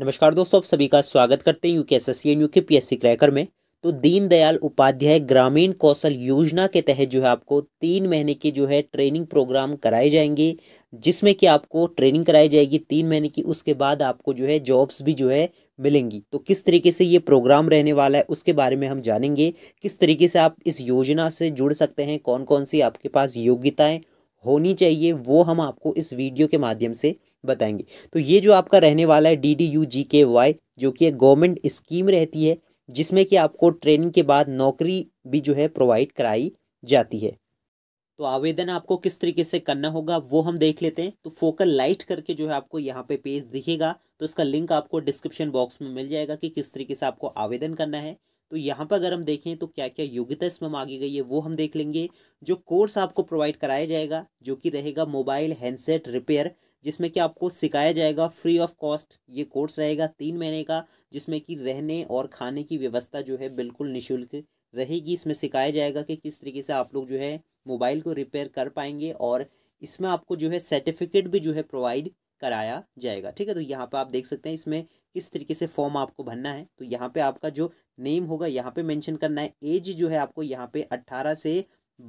नमस्कार दोस्तों आप सभी का स्वागत करते हैं UK S S C and U K P S C cracker में तो दीनदयाल उपाध्याय ग्रामीण कौशल योजना के तहत जो है आपको तीन महीने की जो है ट्रेनिंग प्रोग्राम कराए जाएंगे जिसमें कि आपको ट्रेनिंग कराई जाएगी तीन महीने की उसके बाद आपको जो है जॉब्स भी जो है मिलेंगी तो किस तरीके से ये प्रोग्राम रहने वाला है उसके बारे में हम जानेंगे किस तरीके से आप इस योजना से जुड़ सकते हैं कौन कौन सी आपके पास योग्यताएँ होनी चाहिए वो हम आपको इस वीडियो के माध्यम से बताएंगे तो ये जो आपका रहने वाला है डी डी यू जी के वाई जो कि गवर्नमेंट स्कीम रहती है जिसमें कि आपको ट्रेनिंग के बाद नौकरी भी जो है प्रोवाइड कराई जाती है तो आवेदन आपको किस तरीके से करना होगा वो हम देख लेते हैं तो फोकल लाइट करके जो है आपको यहाँ पे पेज दिखेगा तो इसका लिंक आपको डिस्क्रिप्शन बॉक्स में मिल जाएगा कि किस तरीके से आपको आवेदन करना है तो यहाँ पर अगर हम देखें तो क्या क्या योग्यता इसमें मांगी गई है वो हम देख लेंगे जो कोर्स आपको प्रोवाइड कराया जाएगा जो कि रहेगा मोबाइल हैंडसेट रिपेयर जिसमें कि आपको सिखाया जाएगा फ्री ऑफ कॉस्ट ये कोर्स रहेगा तीन महीने का जिसमें कि रहने और खाने की व्यवस्था जो है बिल्कुल निःशुल्क रहेगी इसमें सिखाया जाएगा कि किस तरीके से आप लोग जो है मोबाइल को रिपेयर कर पाएंगे और इसमें आपको जो है सर्टिफिकेट भी जो है प्रोवाइड कराया जाएगा ठीक है तो यहाँ पे आप देख सकते हैं इसमें किस तरीके से फॉर्म आपको भरना है तो यहाँ पे आपका जो नेम होगा यहाँ पे मेंशन करना है एज जो है आपको यहाँ पे 18 से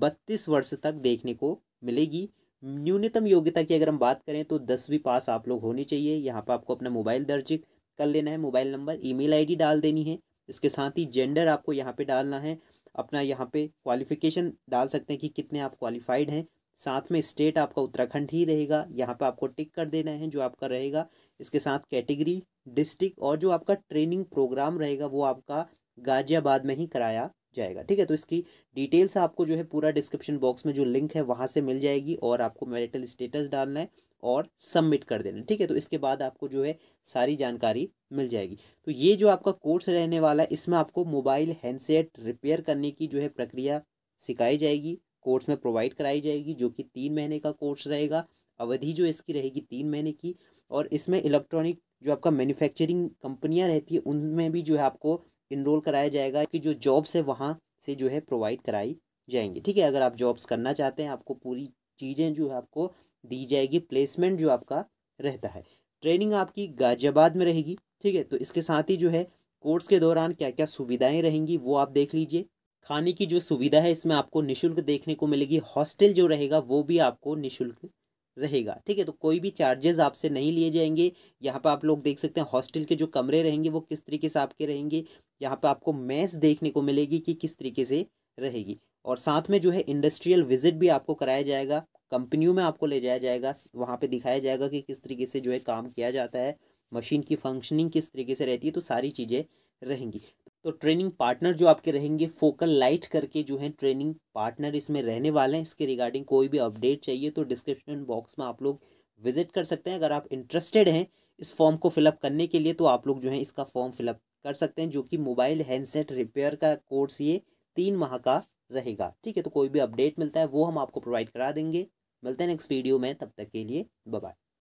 32 वर्ष तक देखने को मिलेगी न्यूनतम योग्यता की अगर हम बात करें तो दसवीं पास आप लोग होने चाहिए यहाँ पर आपको अपना मोबाइल दर्ज कर लेना है मोबाइल नंबर ई मेल डाल देनी है इसके साथ ही जेंडर आपको यहाँ पर डालना है अपना यहाँ पे क्वालिफिकेशन डाल सकते हैं कि कितने आप क्वालिफाइड हैं साथ में स्टेट आपका उत्तराखंड ही रहेगा यहाँ पे आपको टिक कर देना है जो आपका रहेगा इसके साथ कैटेगरी डिस्ट्रिक्ट और जो आपका ट्रेनिंग प्रोग्राम रहेगा वो आपका गाजियाबाद में ही कराया जाएगा ठीक है तो इसकी डिटेल्स आपको जो है पूरा डिस्क्रिप्शन बॉक्स में जो लिंक है वहाँ से मिल जाएगी और आपको मेरिटल स्टेटस डालना है और सबमिट कर देना ठीक है तो इसके बाद आपको जो है सारी जानकारी मिल जाएगी तो ये जो आपका कोर्स रहने वाला है इसमें आपको मोबाइल हैंडसेट रिपेयर करने की जो है प्रक्रिया सिखाई जाएगी कोर्स में प्रोवाइड कराई जाएगी जो कि तीन महीने का कोर्स रहेगा अवधि जो इसकी रहेगी तीन महीने की और इसमें इलेक्ट्रॉनिक जो आपका मैन्युफैक्चरिंग कंपनियां रहती है उनमें भी जो है आपको इनरोल कराया जाएगा कि जो जॉब्स है वहाँ से जो है प्रोवाइड कराई जाएंगी ठीक है अगर आप जॉब्स करना चाहते हैं आपको पूरी चीज़ें जो है आपको दी जाएगी प्लेसमेंट जो आपका रहता है ट्रेनिंग आपकी गाजियाबाद में रहेगी ठीक है तो इसके साथ ही जो है कोर्स के दौरान क्या क्या सुविधाएं रहेंगी वो आप देख लीजिए खाने की जो सुविधा है इसमें आपको निशुल्क देखने को मिलेगी हॉस्टल जो रहेगा वो भी आपको निशुल्क रहेगा ठीक है तो कोई भी चार्जेस आपसे नहीं लिए जाएंगे यहाँ पर आप लोग देख सकते हैं हॉस्टल के जो कमरे रहेंगे वो किस तरीके से आपके रहेंगे यहाँ पर आपको मैस देखने को मिलेगी कि किस तरीके से रहेगी और साथ में जो है इंडस्ट्रियल विजिट भी आपको कराया जाएगा कंपनियों में आपको ले जाया जाएगा वहाँ पे दिखाया जाएगा कि किस तरीके से जो है काम किया जाता है मशीन की फंक्शनिंग किस तरीके से रहती है तो सारी चीज़ें रहेंगी तो ट्रेनिंग पार्टनर जो आपके रहेंगे फोकल लाइट करके जो है ट्रेनिंग पार्टनर इसमें रहने वाले हैं इसके रिगार्डिंग कोई भी अपडेट चाहिए तो डिस्क्रिप्शन बॉक्स में आप लोग विजिट कर सकते हैं अगर आप इंटरेस्टेड हैं इस फॉर्म को फिलअप करने के लिए तो आप लोग जो है इसका फॉर्म फिलअप कर सकते हैं जो कि मोबाइल हैंडसेट रिपेयर का कोर्स ये तीन माह का रहेगा ठीक है तो कोई भी अपडेट मिलता है वो हम आपको प्रोवाइड करा देंगे मिलते हैं नेक्स्ट वीडियो में तब तक के लिए बाय